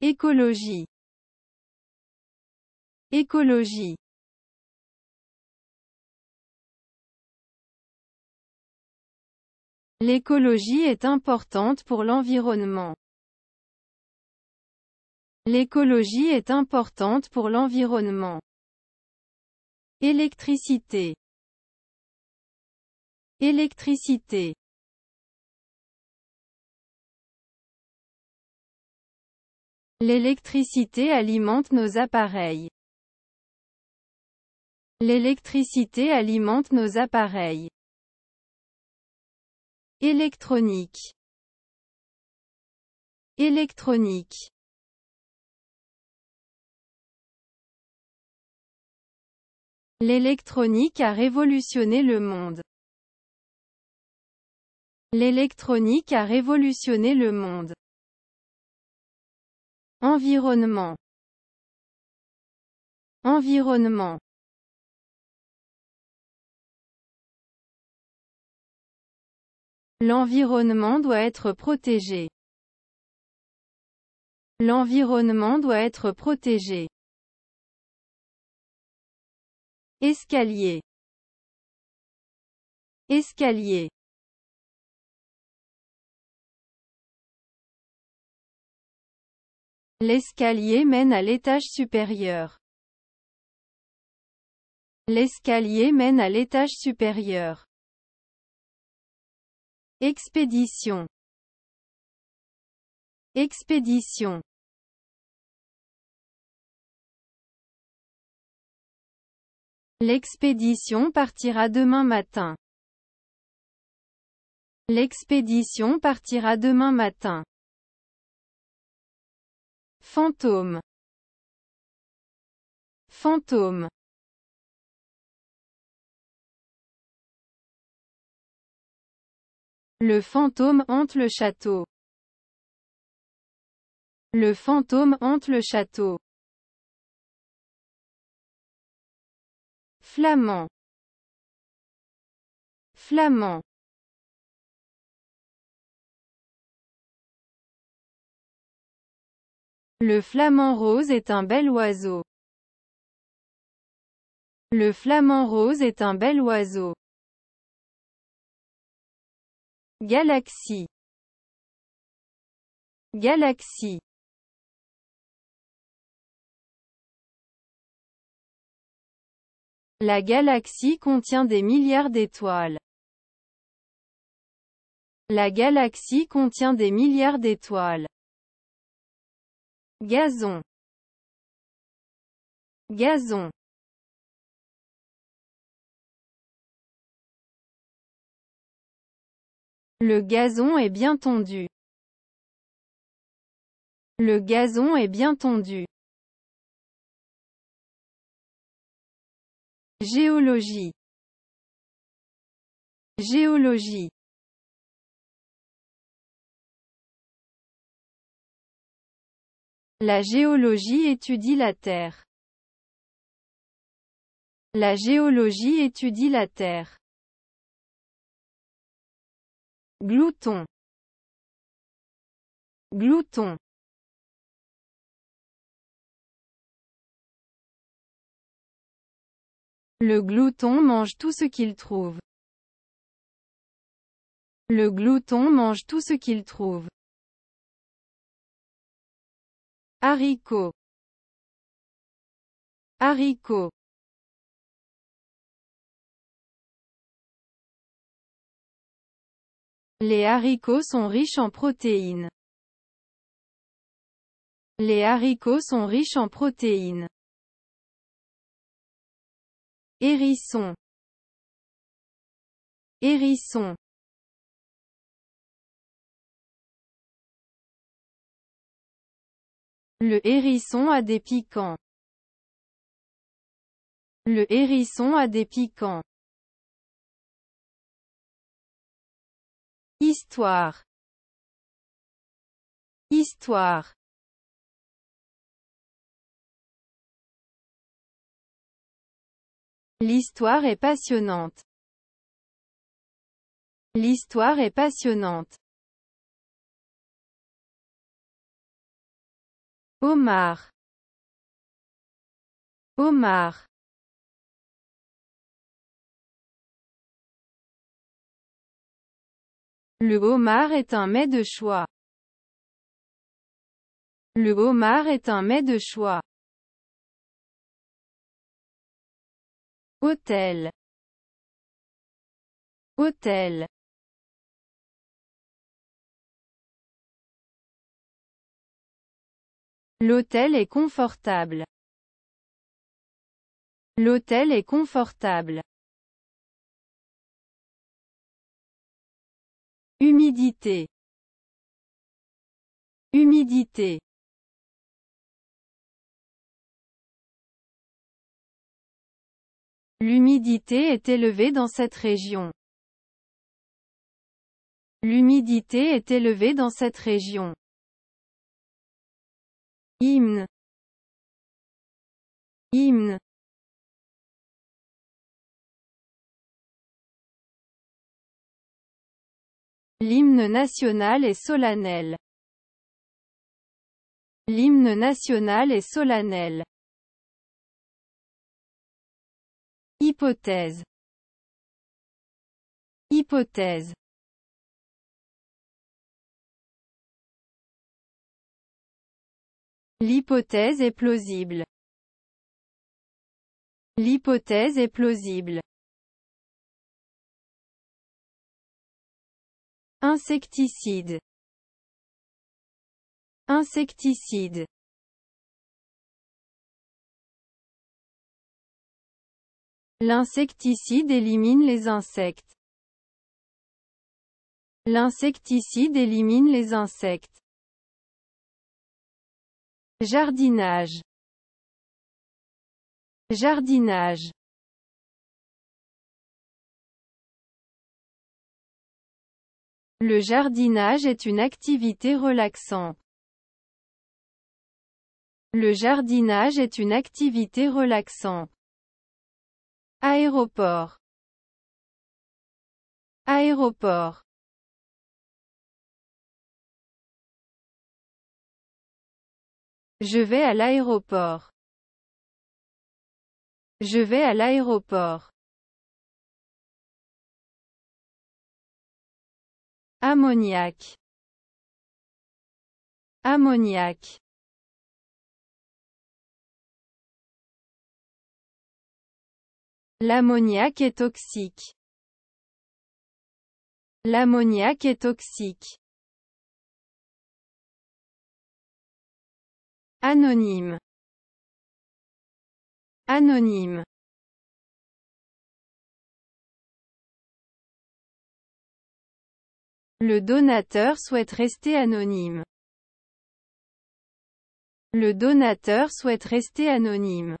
Écologie. Écologie. L'écologie est importante pour l'environnement. L'écologie est importante pour l'environnement. Électricité. Électricité. L'électricité alimente nos appareils. L'électricité alimente nos appareils. Électronique. Électronique. L'électronique a révolutionné le monde. L'électronique a révolutionné le monde. Environnement. Environnement. L'environnement doit être protégé. L'environnement doit être protégé. Escalier. Escalier. L'escalier mène à l'étage supérieur. L'escalier mène à l'étage supérieur. Expédition. Expédition. L'expédition partira demain matin. L'expédition partira demain matin. Fantôme. Fantôme. Le fantôme hante le château. Le fantôme hante le château. Flamand. Flamand. Le flamand rose est un bel oiseau. Le flamand rose est un bel oiseau. Galaxie. Galaxie. La galaxie contient des milliards d'étoiles. La galaxie contient des milliards d'étoiles gazon gazon Le gazon est bien tendu. Le gazon est bien tendu. Géologie Géologie La géologie étudie la Terre. La géologie étudie la Terre. Glouton. Glouton. Le glouton mange tout ce qu'il trouve. Le glouton mange tout ce qu'il trouve. Haricots haricots Les haricots sont riches en protéines. Les haricots sont riches en protéines. Hérisson. Hérisson. Le hérisson a des piquants. Le hérisson a des piquants. Histoire. Histoire. L'histoire est passionnante. L'histoire est passionnante. Omar. Omar. Le homard est un mets de choix. Le homard est un mets de choix. Hôtel. Hôtel. L'hôtel est confortable. L'hôtel est confortable. Humidité. Humidité. L'humidité est élevée dans cette région. L'humidité est élevée dans cette région hymne hymne L'hymne national est solennel. L'hymne national est solennel. Hypothèse. Hypothèse. L'hypothèse est plausible. L'hypothèse est plausible. Insecticide. Insecticide. L'insecticide élimine les insectes. L'insecticide élimine les insectes. Jardinage. Jardinage. Le jardinage est une activité relaxante. Le jardinage est une activité relaxante. Aéroport. Aéroport. Je vais à l'aéroport. Je vais à l'aéroport. Ammoniac. Ammoniac. L'ammoniac est toxique. L'ammoniac est toxique. Anonyme. Anonyme. Le donateur souhaite rester anonyme. Le donateur souhaite rester anonyme.